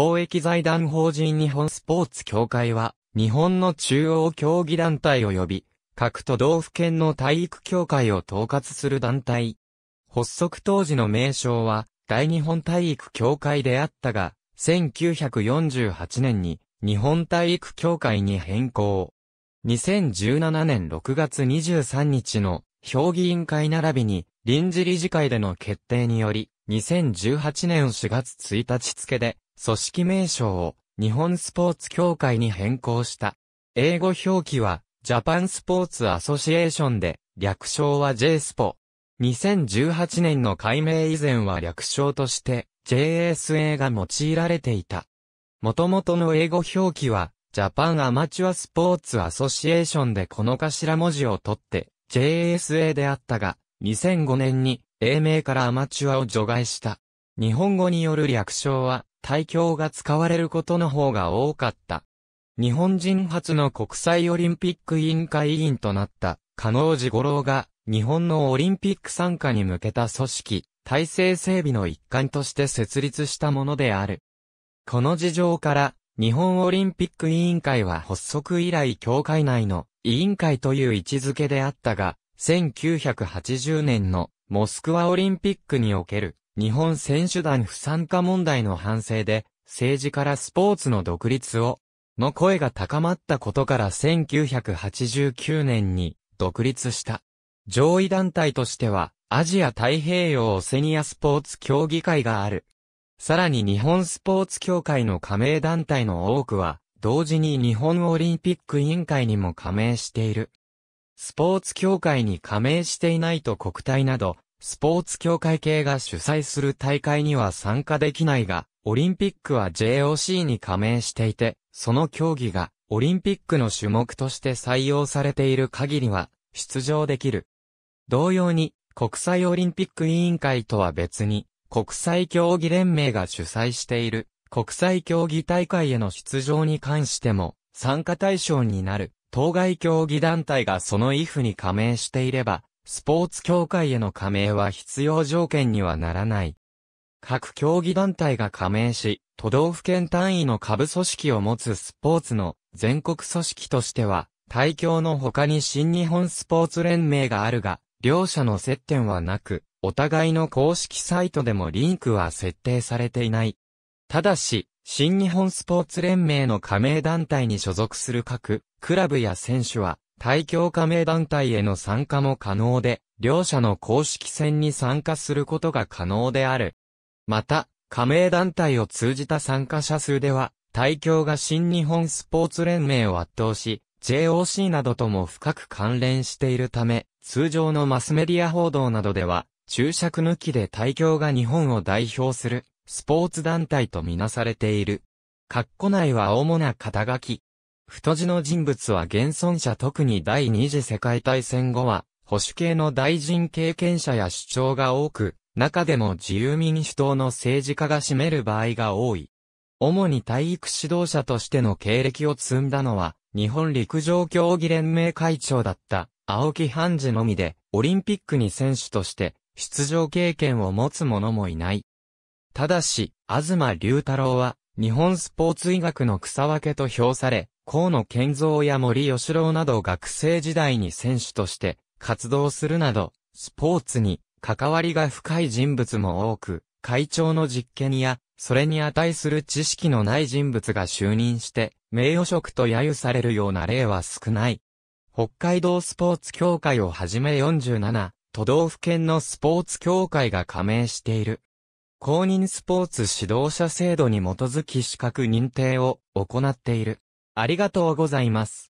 公益財団法人日本スポーツ協会は、日本の中央競技団体及び、各都道府県の体育協会を統括する団体。発足当時の名称は、大日本体育協会であったが、1948年に、日本体育協会に変更。2017年6月23日の評議員会並びに臨時理事会での決定により、2018年4月1日付で組織名称を日本スポーツ協会に変更した。英語表記はジャパンスポーツアソシエーションで、略称は J スポ。2018年の改名以前は略称として JSA が用いられていた。元々の英語表記はジャパンアマチュアスポーツアソシエーションでこの頭文字を取って JSA であったが、2005年に英名からアマチュアを除外した。日本語による略称は大教が使われることの方が多かった。日本人初の国際オリンピック委員会委員となった、加納寺五郎が、日本のオリンピック参加に向けた組織、体制整備の一環として設立したものである。この事情から、日本オリンピック委員会は発足以来協会内の委員会という位置づけであったが、1980年のモスクワオリンピックにおける日本選手団不参加問題の反省で、政治からスポーツの独立を、の声が高まったことから1989年に独立した。上位団体としては、アジア太平洋オセニアスポーツ協議会がある。さらに日本スポーツ協会の加盟団体の多くは、同時に日本オリンピック委員会にも加盟している。スポーツ協会に加盟していないと国体など、スポーツ協会系が主催する大会には参加できないが、オリンピックは JOC に加盟していて、その競技がオリンピックの種目として採用されている限りは出場できる。同様に、国際オリンピック委員会とは別に、国際競技連盟が主催している国際競技大会への出場に関しても、参加対象になる当該競技団体がその IF に加盟していれば、スポーツ協会への加盟は必要条件にはならない。各競技団体が加盟し、都道府県単位の下部組織を持つスポーツの全国組織としては、大協の他に新日本スポーツ連盟があるが、両者の接点はなく、お互いの公式サイトでもリンクは設定されていない。ただし、新日本スポーツ連盟の加盟団体に所属する各クラブや選手は、対共加盟団体への参加も可能で、両者の公式戦に参加することが可能である。また、加盟団体を通じた参加者数では、対共が新日本スポーツ連盟を圧倒し、JOC などとも深く関連しているため、通常のマスメディア報道などでは、注釈抜きで対共が日本を代表する、スポーツ団体とみなされている。括弧内は主な肩書き、太字の人物は現存者特に第二次世界大戦後は、保守系の大臣経験者や主張が多く、中でも自由民主党の政治家が占める場合が多い。主に体育指導者としての経歴を積んだのは、日本陸上競技連盟会長だった青木判事のみで、オリンピックに選手として出場経験を持つ者もいない。ただし、東龍太郎は、日本スポーツ医学の草分けと評され、河野健三や森吉郎など学生時代に選手として活動するなど、スポーツに関わりが深い人物も多く、会長の実験や、それに値する知識のない人物が就任して、名誉職と揶揄されるような例は少ない。北海道スポーツ協会をはじめ47都道府県のスポーツ協会が加盟している。公認スポーツ指導者制度に基づき資格認定を行っている。ありがとうございます。